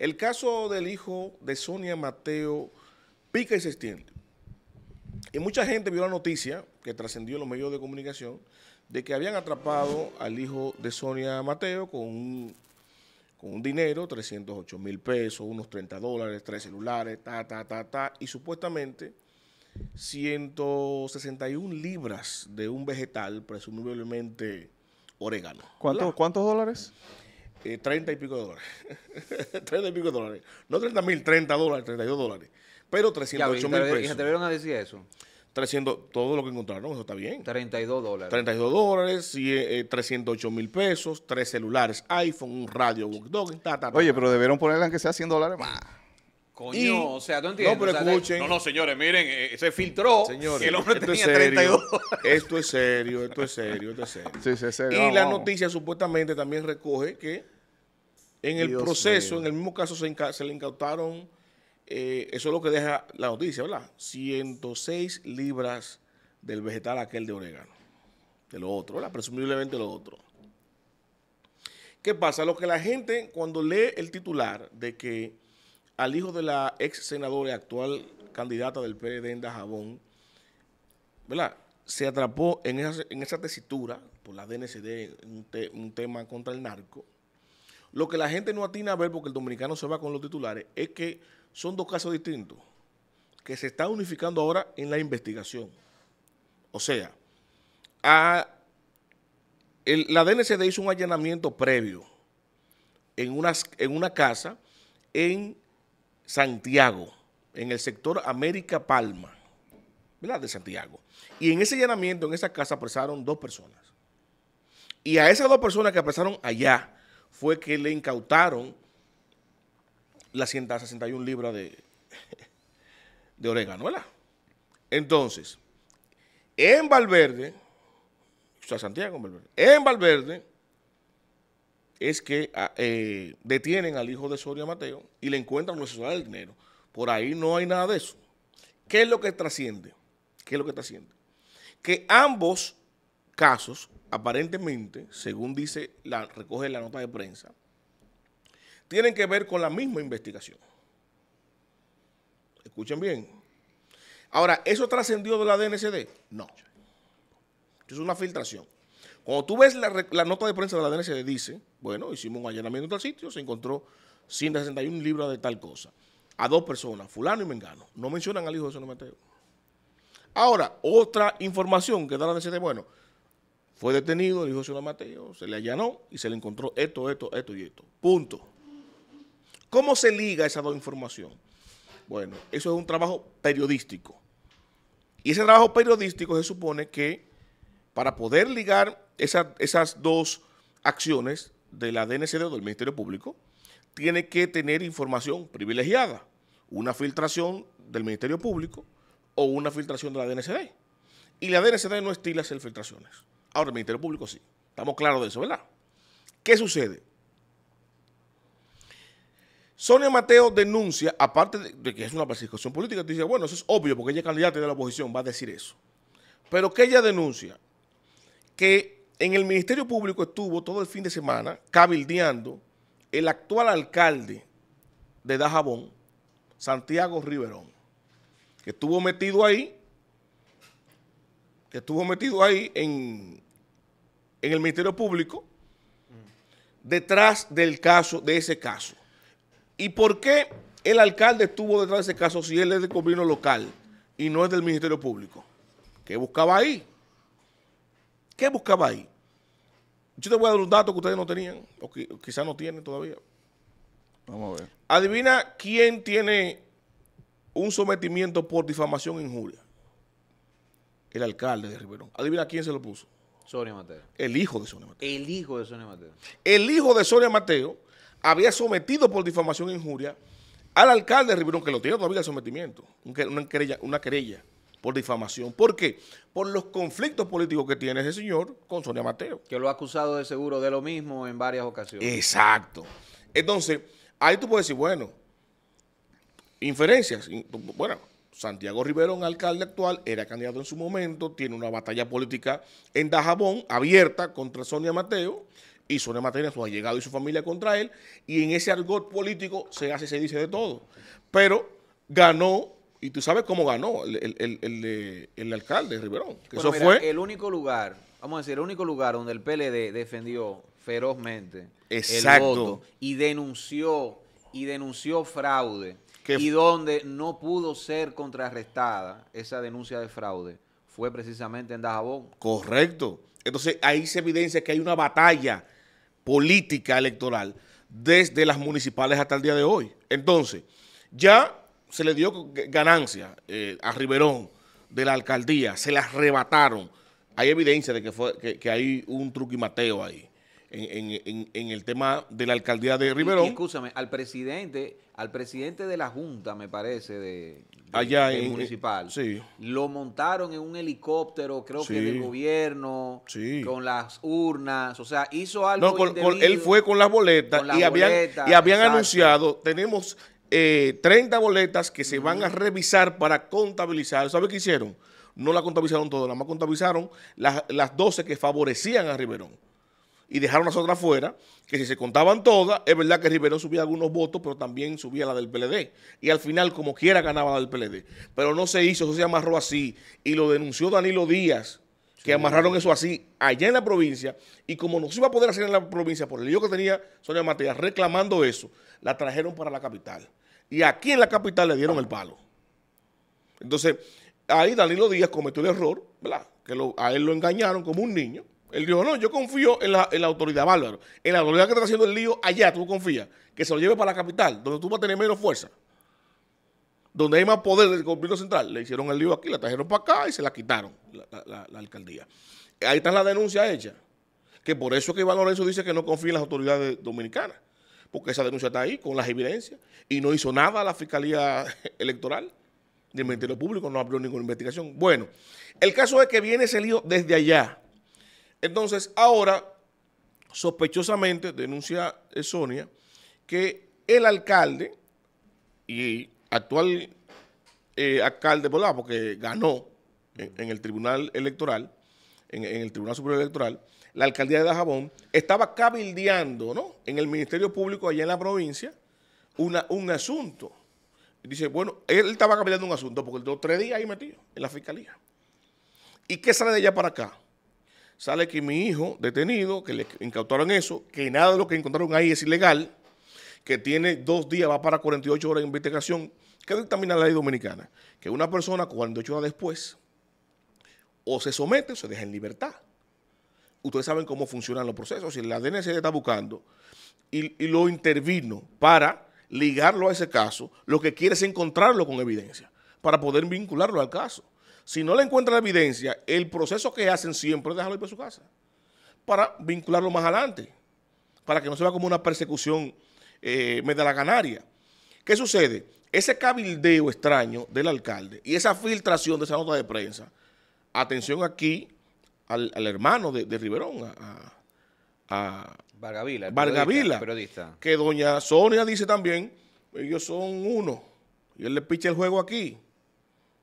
El caso del hijo de Sonia Mateo pica y se extiende. Y mucha gente vio la noticia que trascendió en los medios de comunicación de que habían atrapado al hijo de Sonia Mateo con un, con un dinero, 308 mil pesos, unos 30 dólares, tres celulares, ta, ta, ta, ta, y supuestamente 161 libras de un vegetal, presumiblemente orégano. ¿Cuántos dólares? eh, 30 y pico de dólares. 30 y pico de dólares. No 30 mil, 30 dólares, 32 dólares. Pero 308 mil pesos. ¿Y se atrevieron a decir eso? 300, todo lo que encontraron, eso está bien. 32 dólares. 32 dólares, y, 308 eh, mil pesos, tres celulares, iPhone, un radio, walkie Oye, pero debieron ponerle aunque sea 100 dólares más. Coño, o sea, entiendes. No, pero escuchen. No, no, señores, miren, eh, eh, se filtró que el hombre tenía 32. Esto es serio, esto es serio, esto es serio. Y la noticia supuestamente también recoge que en el proceso, en el mismo caso, se, le incautaron, eh, eso es lo que deja la noticia, ¿verdad? 106 libras del vegetal aquel de orégano. De lo otro, ¿verdad? Presumiblemente lo otro. ¿Qué pasa? Lo que la gente, cuando lee el titular de que al hijo de la ex senadora y actual candidata del PLD en Dajabón, ¿verdad? Se atrapó en esa, tesitura por la DNCD, un, tema contra el narco. Lo que la gente no atina a ver, porque el dominicano se va con los titulares, es que son dos casos distintos, que se están unificando ahora en la investigación. O sea, la DNCD hizo un allanamiento previo en, en una casa en Santiago, en el sector América Palma, ¿verdad? De Santiago. Y en ese llenamiento, en esa casa, apresaron dos personas. Y a esas dos personas que apresaron allá fue que le incautaron las 161 libras de, de orégano, ¿verdad? Entonces, en Valverde, o sea, Santiago en Valverde, en Valverde, es que ah, eh, detienen al hijo de Soria Mateo y le encuentran una sociedad del dinero. Por ahí no hay nada de eso. ¿Qué es lo que trasciende? ¿Qué es lo que trasciende? Que ambos casos, aparentemente, según dice, la, recoge la nota de prensa, tienen que ver con la misma investigación. Escuchen bien. Ahora, ¿eso trascendió de la DNCD? No. Es una filtración. Cuando tú ves la, nota de prensa de la le dice, bueno, hicimos un allanamiento en tal sitio, se encontró 161 libras de tal cosa. A dos personas, fulano y mengano. No mencionan al hijo de San Mateo. Ahora, otra información que da la DNC, bueno, fue detenido el hijo de San Mateo, se le allanó y se le encontró esto, esto, esto y esto. Punto. ¿Cómo se liga esa dos información? Bueno, eso es un trabajo periodístico. Y ese trabajo periodístico se supone que para poder ligar esas dos acciones de la DNCD o del Ministerio Público, tiene que tener información privilegiada, una filtración del Ministerio Público o una filtración de la DNCD. Y la DNCD no estila hacer filtraciones. Ahora el Ministerio Público sí. Estamos claros de eso, ¿verdad? ¿Qué sucede? Sonia Mateo denuncia, aparte de que es una persecución política, dice, bueno, eso es obvio porque ella es candidata de la oposición, va a decir eso. Pero que ella denuncia que en el Ministerio Público estuvo todo el fin de semana cabildeando el actual alcalde de Dajabón, Santiago Riverón, que estuvo metido ahí, que estuvo metido ahí en, en el Ministerio Público, detrás del caso, de ese caso. ¿Y por qué el alcalde estuvo detrás de ese caso si él es del gobierno local y no es del Ministerio Público? ¿Qué buscaba ahí? ¿Qué buscaba ahí? Yo te voy a dar un dato que ustedes no tenían, o, quizás no tienen todavía. Vamos a ver. Adivina quién tiene un sometimiento por difamación injuria. El alcalde de Riverón. Adivina quién se lo puso. Sonia Mateo. El hijo de Sonia Mateo. El hijo de Sonia Mateo. El hijo de Sonia Mateo había sometido por difamación injuria al alcalde de Riverón, que lo tiene todavía el sometimiento, una querella, una querella por difamación. ¿Por qué? Por los conflictos políticos que tiene ese señor con Sonia Mateo. Que lo ha acusado de seguro de lo mismo en varias ocasiones. Exacto. Entonces, ahí tú puedes decir, bueno, inferencias. Bueno, Santiago Riverón, alcalde actual, era candidato en su momento, tiene una batalla política en Dajabón abierta contra Sonia Mateo y Sonia Mateo, su llegado y su familia contra él, y en ese argot político se hace, se dice de todo. Pero ganó y tú sabes cómo ganó el, alcalde Riverón. eso fue... El único lugar, vamos a decir, el único lugar donde el PLD defendió ferozmente Exacto. el voto y denunció, y denunció fraude y donde no pudo ser contrarrestada esa denuncia de fraude fue precisamente en Dajabón. Correcto. Entonces ahí se evidencia que hay una batalla política electoral desde las municipales hasta el día de hoy. Entonces, ya se le dio ganancia eh, a Riverón de la alcaldía, se la arrebataron. Hay evidencia de que, fue, que, hay un truquimateo mateo ahí. En, el tema de la alcaldía de Riverón. Y, escúchame, al presidente, al presidente de la Junta, me parece, de, municipal, sí. lo montaron en un helicóptero, creo que del gobierno, con las urnas, o sea, hizo algo. No, él fue con las boletas, y habían anunciado, tenemos 30 eh, boletas que se van a revisar para contabilizar. ¿Sabe qué hicieron? No la contabilizaron todas, nada más contabilizaron las, las 12 que favorecían a Riverón. Y dejaron las otras fuera, que si se contaban todas, es verdad que Riverón subía algunos votos, pero también subía la del PLD. Y al final, como quiera, ganaba la del PLD. Pero no se hizo, eso se amarró así. Y lo denunció Danilo Díaz, que amarraron eso así allá en la provincia. Y como no se iba a poder hacer en la provincia por el lío que tenía Sonia Matías reclamando eso, la trajeron para la capital. Y aquí en la capital le dieron el palo. Entonces, ahí Danilo Díaz cometió el error, ¿verdad? Que a él lo engañaron como un niño. Él dijo, no, yo confío en la, autoridad, Bárbaro. En la autoridad que está haciendo el lío allá, tú confías. Que se lo lleve para la capital, donde tú vas a tener menos fuerza. Donde hay más poder del gobierno central. Le hicieron el lío aquí, la trajeron para acá y se la quitaron, la, la alcaldía. Ahí está la denuncia hecha. Que por eso es que Iván Lorenzo dice que no confía en las autoridades dominicanas porque esa denuncia está ahí con las evidencias y no hizo nada la Fiscalía Electoral del Ministerio Público, no abrió ninguna investigación. Bueno, el caso es que viene ese lío desde allá. Entonces, ahora, sospechosamente, denuncia eh, Sonia que el alcalde y actual eh, alcalde, porque ganó en, el Tribunal Electoral, en, en el Tribunal Superior Electoral, la alcaldía de Dajabón, estaba cabildeando en el Ministerio Público allá en la provincia un asunto. Y dice, bueno, él estaba cabildeando un asunto porque estuvo tres días ahí metido en la fiscalía. ¿Y qué sale de allá para acá? Sale que mi hijo detenido, que le incautaron eso, que nada de lo que encontraron ahí es ilegal, que tiene dos días, va para 48 horas de investigación, que determina la ley dominicana, que una persona 48 horas después o se somete o se deja en libertad ustedes saben cómo funcionan los procesos. Si la DNC está buscando y, lo intervino para ligarlo a ese caso, lo que quiere es encontrarlo con evidencia para poder vincularlo al caso. Si no le encuentra la evidencia, el proceso que hacen siempre es dejarlo ir para su casa para vincularlo más adelante, para que no se vea como una persecución eh, canaria ¿Qué sucede? Ese cabildeo extraño del alcalde y esa filtración de esa nota de prensa, atención aquí, al, hermano de, de, Riverón, a, a Vargavila, periodista, que doña Sonia dice también, ellos son uno, y él le picha el juego aquí.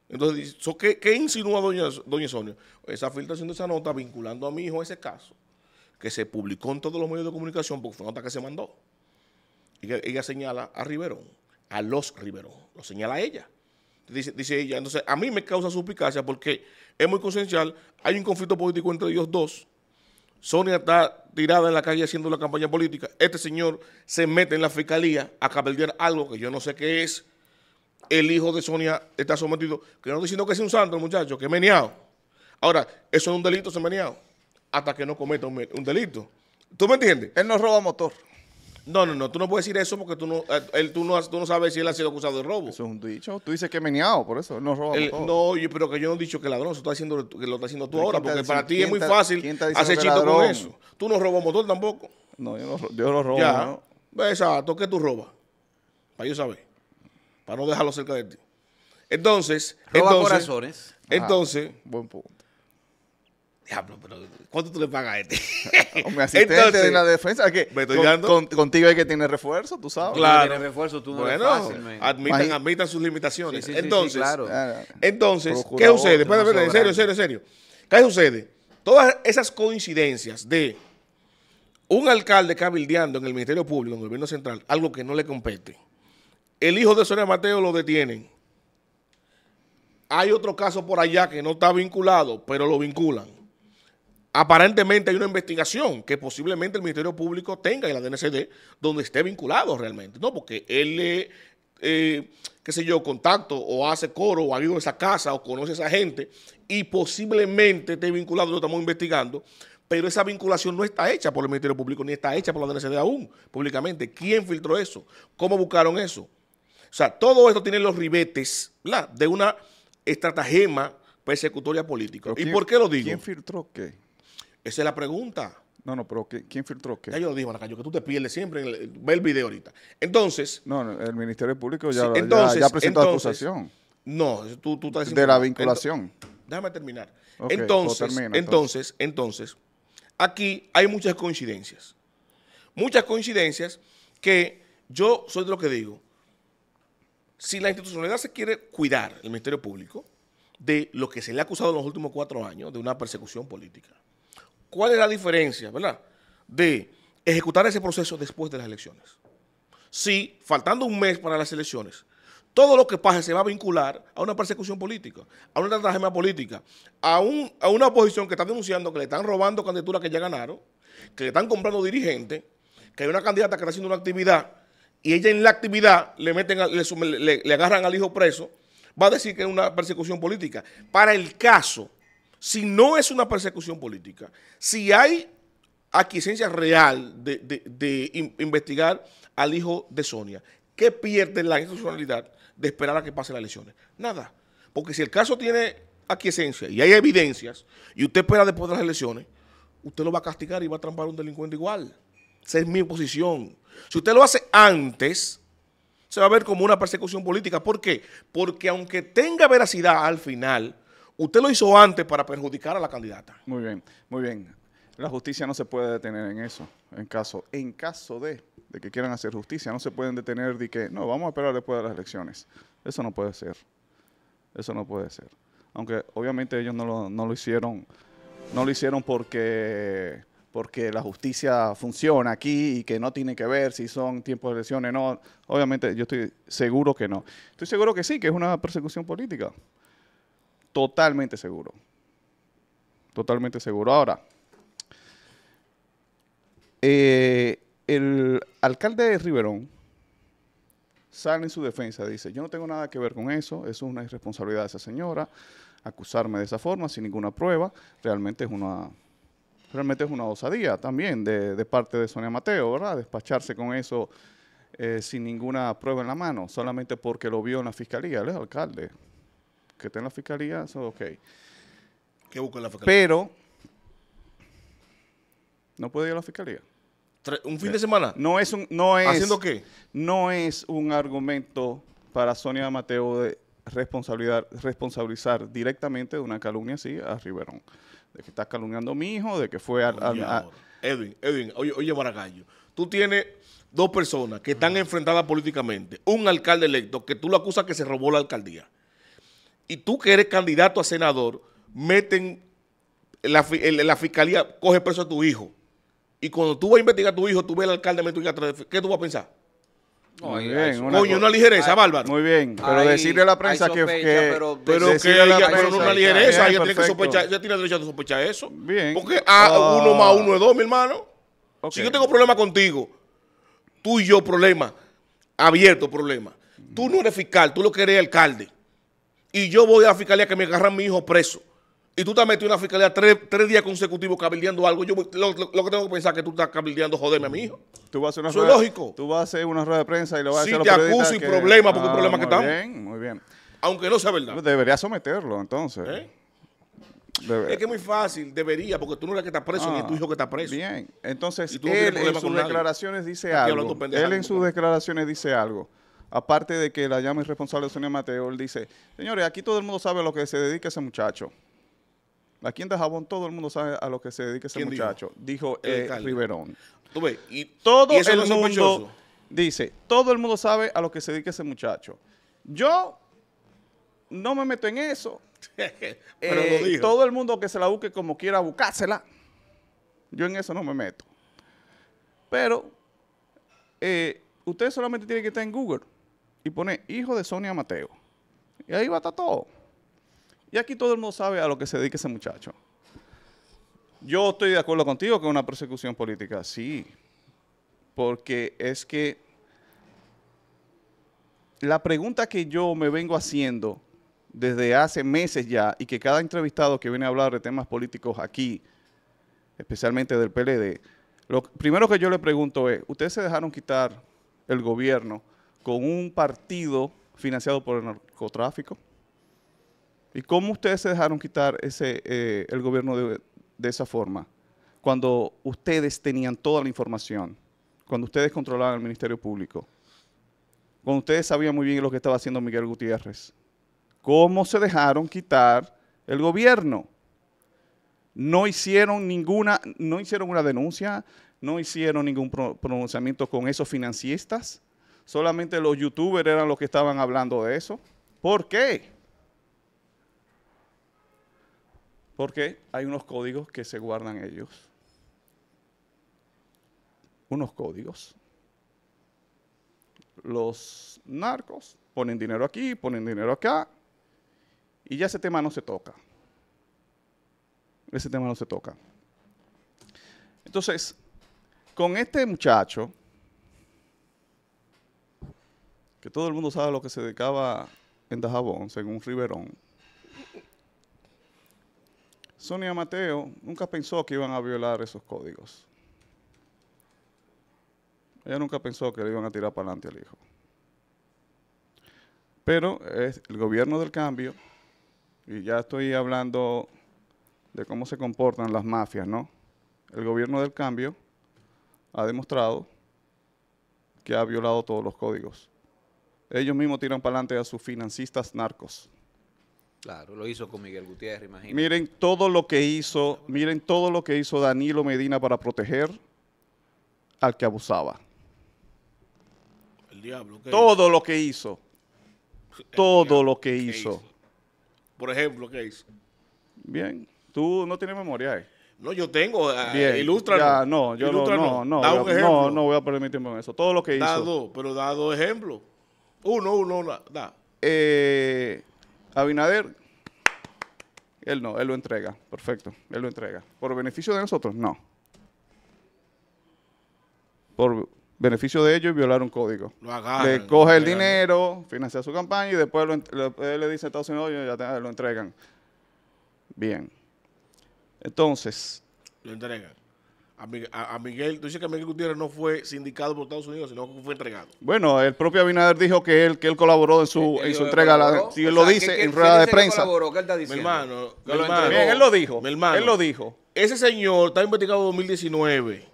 Entonces, ¿qué, qué insinúa doña, doña Sonia? Esa filtración de esa nota vinculando a mi hijo a ese caso, que se publicó en todos los medios de comunicación porque fue una nota que se mandó. que ella señala a Riverón, a los Riverón, lo señala a ella dice, ella. Entonces, a mí me causa suspicacia porque es muy consensual, hay un conflicto político entre ellos dos. Sonia está tirada en la calle haciendo la campaña política. Este señor se mete en la fiscalía a cabeldear algo que yo no sé qué es. El hijo de Sonia está sometido, que no estoy diciendo que sea un santo, muchacho, que es meneado. Ahora, eso es un delito, se meneado, hasta que no cometa un, delito. ¿Tú me entiendes? Él no roba motor. No, no, no, tú no puedes decir eso porque tú no, eh, él, tú no, tú no sabes si él ha sido acusado de robo. Eso es un dicho. Tú dices que es meneado, por eso no roba. no, pero que yo no he dicho que ladrón, está haciendo, que lo está haciendo tú ahora, porque para ti es muy fácil hacer chito con eso. Tú no robas motor tampoco. No, yo no, lo robo. Ya. Exacto, ¿qué tú robas? Para yo saber. Para no dejarlo cerca de ti. Entonces. Roba entonces, corazones. Entonces. buen punto. ¿cuánto tú le pagas a este? de la defensa. Que contigo hay que tener refuerzo, tú sabes. Claro. Tiene refuerzo, tú no bueno, admitan, sus limitaciones. entonces, ah, entonces ¿qué sucede? en serio, en serio, en serio. ¿Qué sucede? Todas esas coincidencias de un alcalde cabildeando en el Ministerio Público, en el gobierno central, algo que no le compete. El hijo de Sonia Mateo lo detienen. Hay otro caso por allá que no está vinculado, pero lo vinculan aparentemente hay una investigación que posiblemente el Ministerio Público tenga en la DNCD donde esté vinculado realmente, ¿no? Porque él, eh, qué sé yo, contacto o hace coro o ha ido a esa casa o conoce a esa gente y posiblemente esté vinculado, lo estamos investigando, pero esa vinculación no está hecha por el Ministerio Público ni está hecha por la DNCD aún públicamente. ¿Quién filtró eso? ¿Cómo buscaron eso? O sea, todo esto tiene los ribetes de una estratagema persecutoria política. ¿Y por qué lo digo? ¿Quién filtró qué? Esa es la pregunta. No, no, pero ¿quién filtró qué? Ya yo lo dije, Maracayo, que tú te pierdes siempre. el, ve el video ahorita. Entonces. No, el Ministerio Público ya, entonces, presentó acusación. No, tú, estás diciendo. De la vinculación. déjame terminar. entonces, entonces, entonces, entonces, aquí hay muchas coincidencias. Muchas coincidencias que yo soy de lo que digo. Si la institucionalidad se quiere cuidar, el Ministerio Público, de lo que se le ha acusado en los últimos cuatro años de una persecución política ¿Cuál es la diferencia, verdad? De ejecutar ese proceso después de las elecciones. Si, faltando un mes para las elecciones, todo lo que pase se va a vincular a una persecución política, a una estratagema política, a, una oposición que está denunciando que le están robando candidaturas que ya ganaron, que le están comprando dirigentes, que hay una candidata que está haciendo una actividad y ella en la actividad le, meten, le agarran al hijo preso, va a decir que es una persecución política. Para el caso si no es una persecución política, si hay aquiescencia real de, investigar al hijo de Sonia, ¿qué pierde la institucionalidad de esperar a que pasen las elecciones? Nada. Porque si el caso tiene aquiescencia y hay evidencias y usted espera después de las elecciones, usted lo va a castigar y va a trampar a un delincuente igual. Esa es mi posición. Si usted lo hace antes, se va a ver como una persecución política. ¿Por qué? Porque aunque tenga veracidad al final, Usted lo hizo antes para perjudicar a la candidata. Muy bien, muy bien. La justicia no se puede detener en eso, en caso, en caso de, que quieran hacer justicia, no se pueden detener de que, no, vamos a esperar después de las elecciones. Eso no puede ser. Eso no puede ser. Aunque obviamente ellos no lo, hicieron, no lo hicieron porque porque la justicia funciona aquí y que no tiene que ver si son tiempos de elecciones. No, obviamente yo estoy seguro que no. Estoy seguro que sí, que es una persecución política. Totalmente seguro. Totalmente seguro. Ahora, eh, el alcalde de Riverón sale en su defensa, dice, yo no tengo nada que ver con eso, eso es una irresponsabilidad de esa señora, acusarme de esa forma, sin ninguna prueba, realmente es una, realmente es una osadía también de, parte de Sonia Mateo, ¿verdad? Despacharse con eso eh, sin ninguna prueba en la mano, solamente porque lo vio en la fiscalía, el alcalde que está en la fiscalía, eso ok. ¿Qué busca la fiscalía? Pero, no puede ir a la fiscalía. ¿Un fin eh, de semana? No es un, no es, ¿Haciendo qué? No es un argumento para Sonia Mateo de responsabilizar, responsabilizar directamente de una calumnia así a Riverón. De que estás calumniando a mi hijo, de que fue a... Edwin, Edwin, oye, oye Baragallo, tú tienes dos personas que están enfrentadas políticamente, un alcalde electo que tú lo acusas que se robó la alcaldía y tú que eres candidato a senador, meten, la, la fiscalía coge preso a tu hijo. Y cuando tú vas a investigar a tu hijo, tú ves al alcalde de ¿qué tú vas a pensar? Muy bien, una Coño, una ligereza, bárbaro. Muy bien, pero decirle a la prensa que, que, Pero, que ella, pero no una ligereza, ella, tiene que sospechar, ella tiene derecho a sospechar eso. Bien. Porque a ah. uno más uno es dos, mi hermano. Si yo tengo problema contigo, tú y yo problema, abierto problema. Tú no eres fiscal, tú lo que eres alcalde y yo voy a la fiscalía que me agarran mi hijo preso, y tú te has metido en la fiscalía tres, días consecutivos cabildeando algo, yo lo, que tengo que pensar es que tú estás cabildeando joderme a mi hijo. Eso es lógico. Tú vas a hacer una rueda de prensa y lo vas a hacer a te acuso y problemas, problema, porque ah, el problema que ah, estamos. Muy bien, muy bien. Aunque no sea verdad. Pues debería someterlo, entonces. ¿Eh? Es que es muy fácil, debería, porque tú no eres que está preso, ni es tu ah, hijo que está preso. Bien, entonces él, en sus declaraciones dice algo. Él en sus declaraciones dice algo aparte de que la llama irresponsable de Sonia Mateo, él dice, señores, aquí todo el mundo sabe a lo que se dedica ese muchacho. La en jabón, todo el mundo sabe a lo que se dedica ese muchacho. Dijo, eh, Riverón. Y todo el mundo dice, todo el mundo sabe a lo que se dedica ese muchacho. Yo no me meto en eso. Pero eh, Todo el mundo que se la busque como quiera buscársela. Yo en eso no me meto. Pero eh, ustedes solamente tienen que estar en Google y pone hijo de Sonia Mateo. Y ahí va a todo. Y aquí todo el mundo sabe a lo que se dedica ese muchacho. Yo estoy de acuerdo contigo que es una persecución política, sí. Porque es que la pregunta que yo me vengo haciendo desde hace meses ya y que cada entrevistado que viene a hablar de temas políticos aquí, especialmente del PLD, lo primero que yo le pregunto es, ¿ustedes se dejaron quitar el gobierno con un partido financiado por el narcotráfico. ¿Y cómo ustedes se dejaron quitar ese, eh, el gobierno de, esa forma? Cuando ustedes tenían toda la información, cuando ustedes controlaban el Ministerio Público, cuando ustedes sabían muy bien lo que estaba haciendo Miguel Gutiérrez. ¿Cómo se dejaron quitar el gobierno? no hicieron ninguna, no hicieron una denuncia, no hicieron ningún pronunciamiento con esos financiistas solamente los youtubers eran los que estaban hablando de eso. ¿Por qué? Porque hay unos códigos que se guardan ellos. Unos códigos. Los narcos ponen dinero aquí, ponen dinero acá, y ya ese tema no se toca. Ese tema no se toca. Entonces, con este muchacho, todo el mundo sabe lo que se dedicaba en Dajabón, según Riverón. Sonia Mateo nunca pensó que iban a violar esos códigos. Ella nunca pensó que le iban a tirar para adelante al hijo. Pero es el gobierno del cambio, y ya estoy hablando de cómo se comportan las mafias, ¿no? El gobierno del cambio ha demostrado que ha violado todos los códigos ellos mismos tiran para adelante a sus financistas narcos. Claro, lo hizo con Miguel Gutiérrez, imagino. Miren todo lo que hizo, miren todo lo que hizo Danilo Medina para proteger al que abusaba. El diablo. todo lo que hizo. todo lo que hizo. Por ejemplo, ¿qué hizo? Bien, tú no tienes memoria. Eh? No, yo tengo. Eh, ilústralo. ilustra no, yo no, no, no, no, no, voy a permitirme en eso. Todo lo que hizo. Dado, pero dado ejemplo. Uno, uno, da. Eh, Abinader, él no, él lo entrega. Perfecto, él lo entrega. ¿Por beneficio de nosotros? No. Por beneficio de ellos violaron un código. Lo agarran, le coge el dinero, financia su campaña y después le, dice a Estados Unidos, ya lo entregan. Bien. Entonces. Lo entregan a, Miguel, tú dices que Miguel Gutiérrez no fue sindicado por Estados Unidos, sino que fue entregado. Bueno, el propio Abinader dijo que él, que él colaboró en su, en su entrega. La, lo dice en rueda de prensa. hermano, él lo dijo. él lo dijo. Ese señor está investigado en 2019.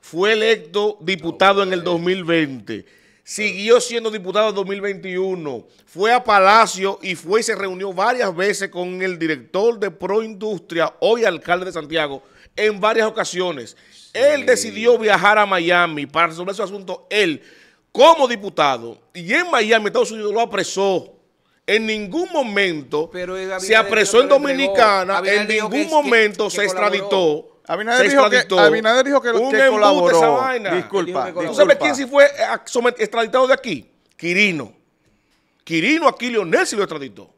Fue electo diputado en el 2020. Siguió siendo diputado en 2021. Fue a Palacio y fue y se reunió varias veces con el director de Proindustria, hoy alcalde de Santiago, en varias ocasiones. Él decidió viajar a Miami para resolver su asunto él como diputado. Y en Miami, Estados Unidos lo apresó. En ningún momento se apresó en Dominicana, en ningún momento se extraditó. Abinader dijo, que, dijo que, un que colaboró. Esa vaina. ¿Tú sabes quién sí fue eh, extraditado de aquí? Quirino. Quirino aquí Lionel se lo extraditó.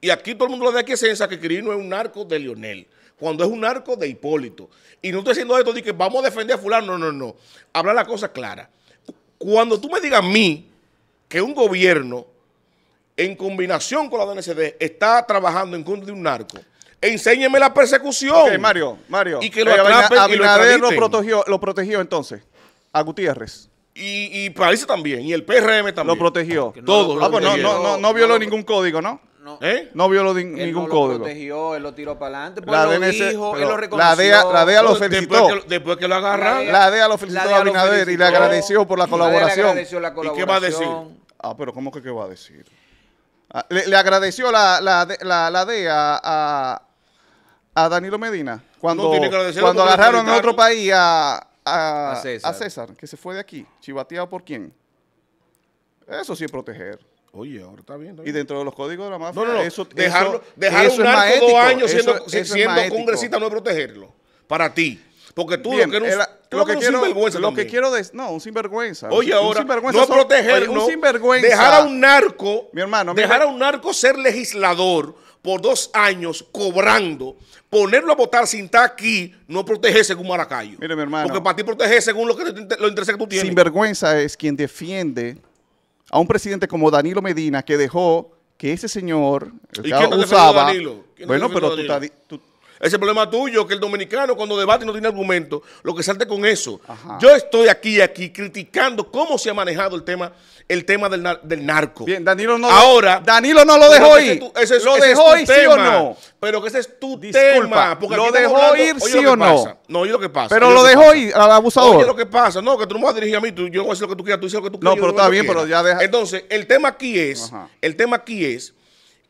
Y aquí todo el mundo lo aquí es que Quirino es un narco de Lionel cuando es un arco de Hipólito. Y no estoy diciendo esto de que vamos a defender a fulano, no, no, no. Habla la cosa clara. Cuando tú me digas a mí que un gobierno, en combinación con la DNCD, está trabajando en contra de un narco, enséñeme la persecución. Ok, Mario, Mario. Y que lo lo, protegió, lo protegió entonces a Gutiérrez. Y, y París también, y el PRM también. Lo protegió. Todo. ah, pues no violó ningún código, ¿no? no, ¿Eh? no violó ningún código. Lo protegió, él lo tiró para adelante. Pues la lo dijo, él lo reconoció. La DEA, la lo felicitó. Después que, lo agarraron. La, DEA, lo felicitó a Abinader y le agradeció por la colaboración. ¿Y qué va a decir? Ah, pero ¿cómo que qué va a decir? Ah, le, agradeció la, la DEA a, a, Danilo Medina cuando, cuando agarraron en otro país a, a, a, César. a César, que se fue de aquí, chivateado por quién. Eso sí es proteger. Oye, ahora está bien. Y dentro de los códigos de la mafia, no, no, eso, dejarlo, dejar a un narco dos años siendo, congresista no es protegerlo. Para ti. Porque tú lo que no, lo, que, quiero, decir, no, un sinvergüenza. Oye, ahora, sinvergüenza no protegerlo, un sinvergüenza. dejar a un narco, mi hermano, dejar a un narco ser legislador por dos años cobrando, ponerlo a votar sin estar aquí, no proteger según Maracayo. Mire, mi hermano. Porque para ti proteger según lo que lo interesa que tú tienes. Sinvergüenza es quien defiende a un presidente como Danilo Medina que dejó que ese señor usaba. bueno, pero ese problema tuyo, que el dominicano cuando debate no tiene argumento, lo que salte con eso. Yo estoy aquí, aquí, criticando cómo se ha manejado el tema el tema del, del narco. Bien, Danilo no, Ahora, Danilo no lo dejó ir. ¿Lo dejó ir, sí o no? Pero que ese es tu Disculpa, tema. ¿Lo dejó ir, sí o no? No, oye lo que pasa. Pero lo, dejó ir al abusador. Oye lo que pasa. No, que tú no me vas a dirigir a mí. yo voy a decir lo que tú quieras, tú dices lo que tú quieras. No, pero está bien, pero ya deja. Entonces, el tema aquí es, el tema aquí es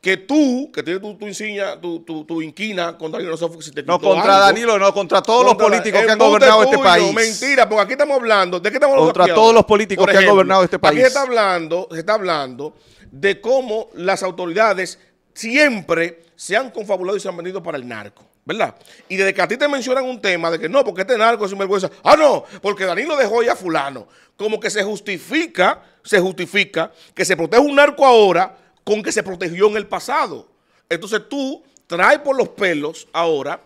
que tú, que tienes tu, insignia, tu, tu, inquina contra Danilo si te No contra Danilo, no, contra todos los políticos que han gobernado este país. Mentira, porque aquí estamos hablando, ¿de qué estamos hablando? Contra todos los políticos que han gobernado este país. Aquí está hablando, se está hablando de cómo las autoridades siempre se han confabulado y se han venido para el narco. ¿Verdad? Y desde que a ti te mencionan un tema de que no, porque este narco es vergüenza. Ah, no, porque Danilo dejó ya a fulano. Como que se justifica, se justifica que se protege un narco ahora con que se protegió en el pasado. Entonces tú traes por los pelos ahora,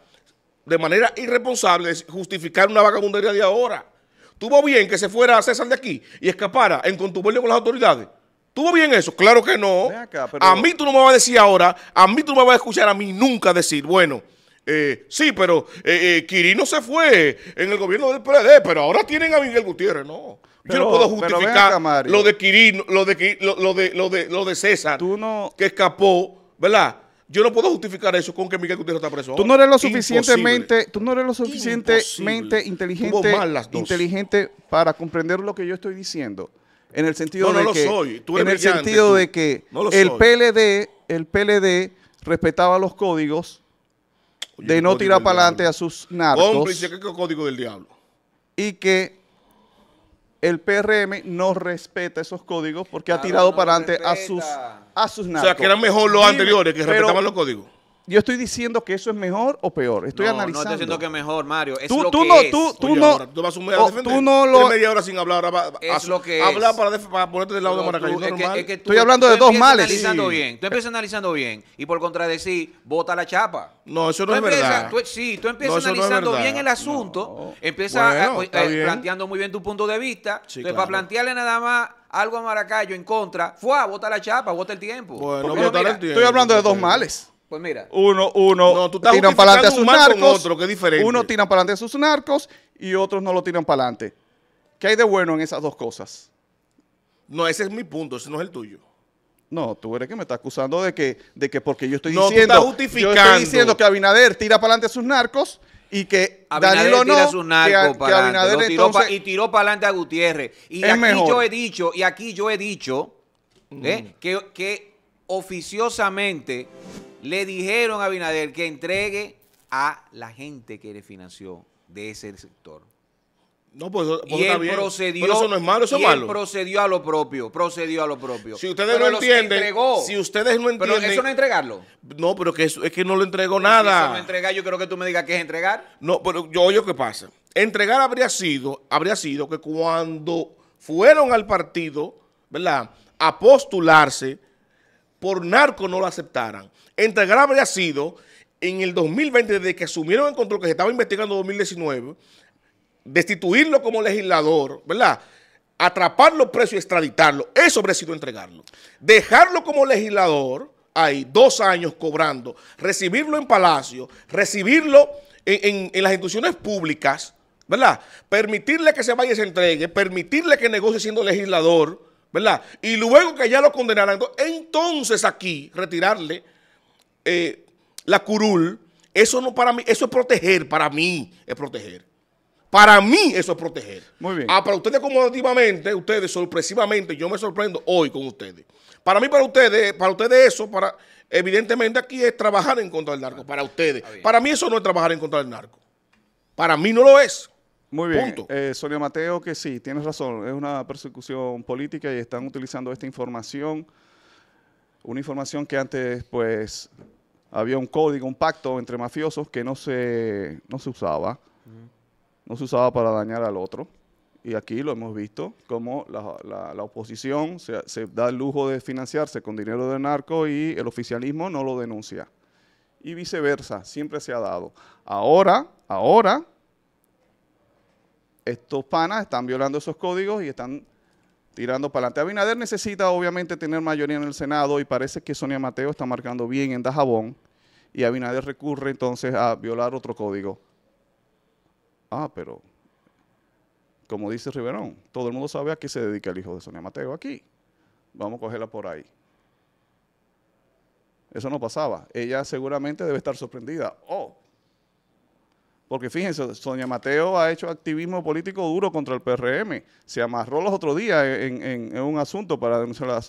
de manera irresponsable, justificar una vagabundería de ahora. ¿Tuvo bien que se fuera César de aquí y escapara en contubernio con las autoridades? ¿Tuvo bien eso? Claro que no. A mí tú no me vas a decir ahora, a mí tú no me vas a escuchar a mí nunca decir, bueno, eh, sí, pero eh, eh, Quirino se fue en el gobierno del PLD, pero ahora tienen a Miguel Gutiérrez, no yo no puedo justificar lo de Quirino, lo de, de, lo, de, César, que escapó, ¿verdad? Yo no puedo justificar eso con que Miguel Gutiérrez está preso. Tú no eres lo suficientemente, tú no eres lo suficientemente inteligente, inteligente para comprender lo que yo estoy diciendo. En el sentido no, no de soy. en el sentido de que el PLD, el PLD respetaba los códigos de no tirar para adelante a sus narcos. Cómplice, ¿qué código del diablo? Y que el PRM no respeta esos códigos porque ha tirado para adelante a sus, a sus narcos. O sea, que eran mejor los anteriores que respetaban los códigos yo estoy diciendo que eso es mejor o peor. Estoy analizando. No estoy diciendo que es mejor, Mario. Es tú, lo que no, es. Tú, tú no, tú vas a media hora sin hablar. es lo que Hablar Para, para, ponerte del lado de Maracayo. estoy hablando de dos males. Analizando bien. Tú empiezas analizando bien. Y por contradecir, bota la chapa. No, eso no es empiezas, verdad. Tú, sí, tú empiezas analizando bien el asunto. Empiezas eh, eh, planteando muy bien tu punto de vista. para plantearle nada más algo a Maracayo en contra, fue a bota la chapa, vota el tiempo. Bueno, el tiempo. Estoy hablando de dos males. Pues mira. Uno, uno. No, tú estás tiran para adelante a sus narcos. Otro, que diferente. Uno tiran para adelante a sus narcos y otros no lo tiran para adelante. ¿Qué hay de bueno en esas dos cosas? No, ese es mi punto, ese no es el tuyo. No, tú eres que me estás acusando de que, de que porque yo estoy diciendo. Tú estás justificando. Yo estoy diciendo que Abinader tira para adelante a sus narcos y que Abinader tira a sus narcos para que Abinader entonces, y tiró para adelante a Gutiérrez. Y aquí yo he dicho, y aquí yo he dicho ¿eh? mm. que, que oficiosamente le dijeron a Binader que entregue a la gente que le financió de ese sector. No, pues, pues y procedió. Pero eso no es malo, eso es malo. procedió a lo propio, procedió a lo propio. Si ustedes pero no entienden, si ustedes no entienden, pero eso no es entregarlo. No, pero que es que no lo entregó nada. no entrega, yo creo que tú me digas que es entregar. No, pero yo oye qué pasa. Entregar habría sido, habría sido que cuando fueron al partido, ¿verdad? A postularse por narco no lo aceptaran. Entre ha sido en el 2020, desde que asumieron el control que se estaba investigando en 2019, destituirlo como legislador, ¿verdad? Atraparlo preso y extraditarlo. Eso habría sido entregarlo. Dejarlo como legislador ahí, dos años cobrando, recibirlo en Palacio, recibirlo en, en las instituciones públicas, ¿verdad? Permitirle que se vaya y se entregue, permitirle que negocie siendo legislador, ¿verdad? Y luego que ya lo condenaran, entonces aquí retirarle eh, la curul, eso no para mí, eso es proteger, para mí es proteger. Para mí eso es proteger. Muy bien. Ah, para ustedes acomodativamente, ustedes sorpresivamente, yo me sorprendo hoy con ustedes. Para mí, para ustedes, para ustedes eso, para evidentemente aquí es trabajar en contra del narco, para ustedes. Para mí eso no es trabajar en contra del narco. Para mí no lo es. Muy bien. Eh, Sonia Mateo, que sí, tienes razón, es una persecución política y están utilizando esta información, una información que antes pues había un código, un pacto entre mafiosos que no se, se usaba, no se usaba para dañar al otro. Y aquí lo hemos visto, como la, oposición se, se, da el lujo de financiarse con dinero del narco y el oficialismo no lo denuncia. Y viceversa, siempre se ha dado. Ahora, ahora, estos panas están violando esos códigos y están tirando para adelante. Abinader necesita obviamente tener mayoría en el Senado y parece que Sonia Mateo está marcando bien en Dajabón y Abinader recurre entonces a violar otro código. Ah, pero como dice Riverón, todo el mundo sabe a qué se dedica el hijo de Sonia Mateo aquí. Vamos a cogerla por ahí. Eso no pasaba. Ella seguramente debe estar sorprendida. Oh, porque fíjense, Sonia Mateo ha hecho activismo político duro contra el PRM. Se amarró los otros días en, un asunto para denunciar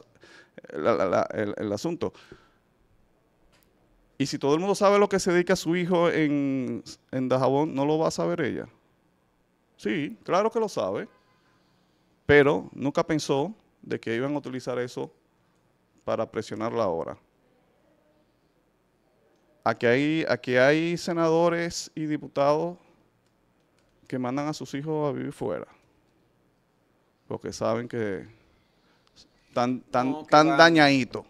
el, asunto. Y si todo el mundo sabe lo que se dedica a su hijo en, en Dajabón, ¿no lo va a saber ella? Sí, claro que lo sabe. Pero nunca pensó de que iban a utilizar eso para presionarla ahora. Aquí hay, aquí hay senadores y diputados que mandan a sus hijos a vivir fuera, porque saben que están tan, tan dañaditos.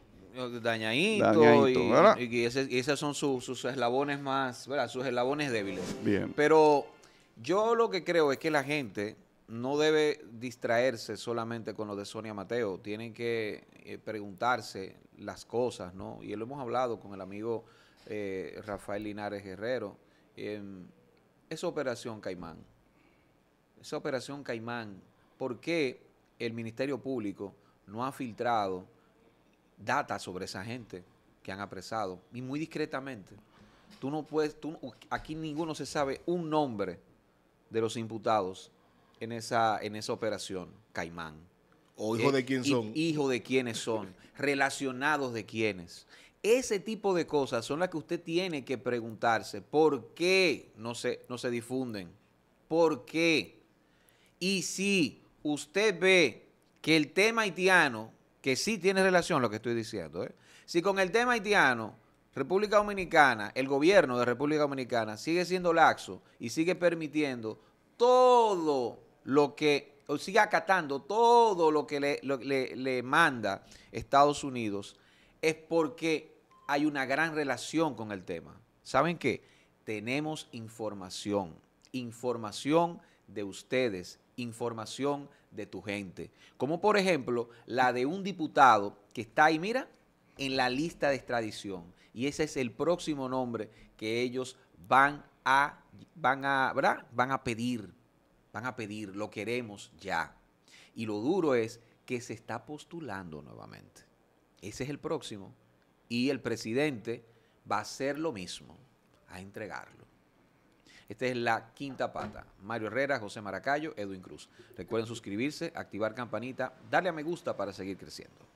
Dañadito, y, y esos son sus eslabones más, ¿verdad? sus eslabones débiles. Bien. Pero yo lo que creo es que la gente no debe distraerse solamente con lo de Sonia Mateo, tienen que eh, preguntarse las cosas, ¿no? Y lo hemos hablado con el amigo eh, Rafael Linares Guerrero. Em, esa operación Caimán, esa operación Caimán, ¿por qué el Ministerio Público no ha filtrado data sobre esa gente que han apresado? Y muy discretamente. Tú no puedes, tú, aquí ninguno se sabe un nombre de los imputados en esa, en esa operación, Caimán. ¿O hijo de quién eh, son? Hijo de quiénes son, relacionados de quiénes. Ese tipo de cosas son las que usted tiene que preguntarse. ¿Por qué no se, no se difunden? ¿Por qué? Y si usted ve que el tema haitiano, que sí tiene relación lo que estoy diciendo, ¿eh? si con el tema haitiano República Dominicana, el gobierno de República Dominicana sigue siendo laxo y sigue permitiendo todo lo que sigue acatando todo lo que le, manda Estados Unidos es porque hay una gran relación con el tema. ¿Saben qué? Tenemos información, información de ustedes, información de tu gente. Como por ejemplo la de un diputado que está ahí, mira, en la lista de extradición. Y ese es el próximo nombre que ellos van a, van Van a pedir van a pedir, lo queremos ya. Y lo duro es que se está postulando nuevamente. Ese es el próximo. Y el presidente va a hacer lo mismo, a entregarlo. Esta es la quinta pata. Mario Herrera, José Maracayo, Edwin Cruz. Recuerden suscribirse, activar campanita, darle a me gusta para seguir creciendo.